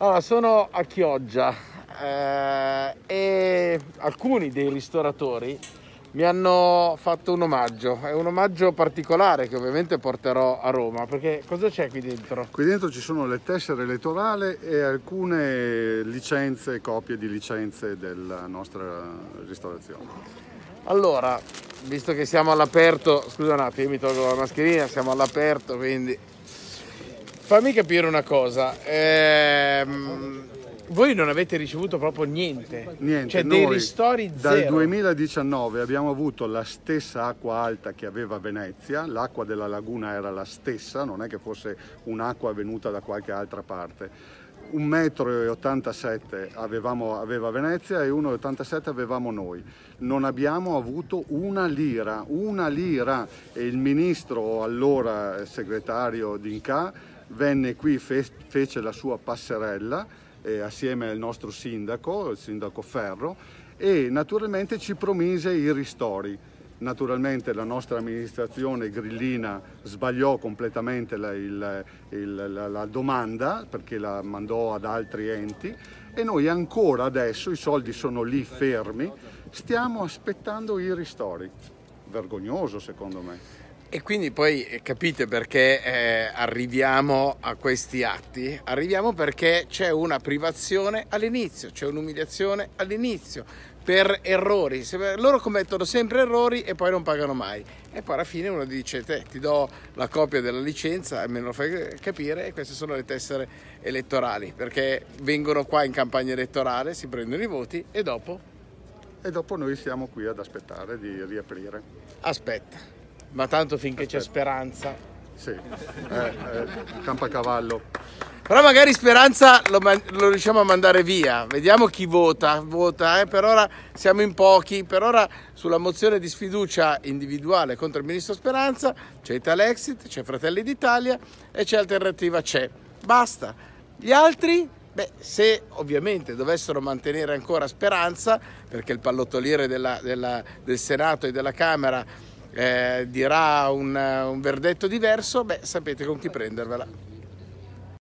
Allora, ah, sono a Chioggia eh, e alcuni dei ristoratori mi hanno fatto un omaggio, è un omaggio particolare che ovviamente porterò a Roma, perché cosa c'è qui dentro? Qui dentro ci sono le tessere elettorali e alcune licenze, copie di licenze della nostra ristorazione. Allora, visto che siamo all'aperto, scusa un attimo, io mi tolgo la mascherina, siamo all'aperto, quindi Fammi capire una cosa. Ehm, voi non avete ricevuto proprio niente. Niente, cioè dei ristori zero. Dal 2019 abbiamo avuto la stessa acqua alta che aveva Venezia, l'acqua della laguna era la stessa, non è che fosse un'acqua venuta da qualche altra parte. 1,87 m avevamo, aveva Venezia e 1,87 m avevamo noi. Non abbiamo avuto una lira, una lira e il ministro allora segretario d'Inca venne qui, fe, fece la sua passerella eh, assieme al nostro sindaco, il sindaco Ferro, e naturalmente ci promise i ristori. Naturalmente la nostra amministrazione grillina sbagliò completamente la, il, il, la, la, domanda perché la mandò ad altri enti e noi ancora adesso, i soldi sono lì fermi, stiamo aspettando i ristori. Vergognoso secondo me. E quindi poi eh, capite perché eh, arriviamo a questi atti? Arriviamo perché c'è una privazione all'inizio, c'è un'umiliazione all'inizio per errori. Loro commettono sempre errori e poi non pagano mai. E poi alla fine uno dice: Te ti do la copia della licenza, almeno lo fai eh, capire, e queste sono le tessere elettorali perché vengono qua in campagna elettorale, si prendono i voti e dopo. E dopo noi siamo qui ad aspettare di riaprire. Aspetta. Ma tanto finché Aspetta. c'è speranza. Sì, eh, eh, campacavallo. Però magari speranza lo, lo, riusciamo a mandare via. Vediamo chi vota. vota eh. Per ora siamo in pochi. Per ora sulla mozione di sfiducia individuale contro il ministro Speranza c'è Italexit, c'è Fratelli d'Italia e c'è Alternativa C'è. Basta. Gli altri Beh, se ovviamente dovessero mantenere ancora speranza, perché il pallottoliere della, della, del Senato e della Camera eh, dirà un, un verdetto diverso, beh sapete con chi prendervela.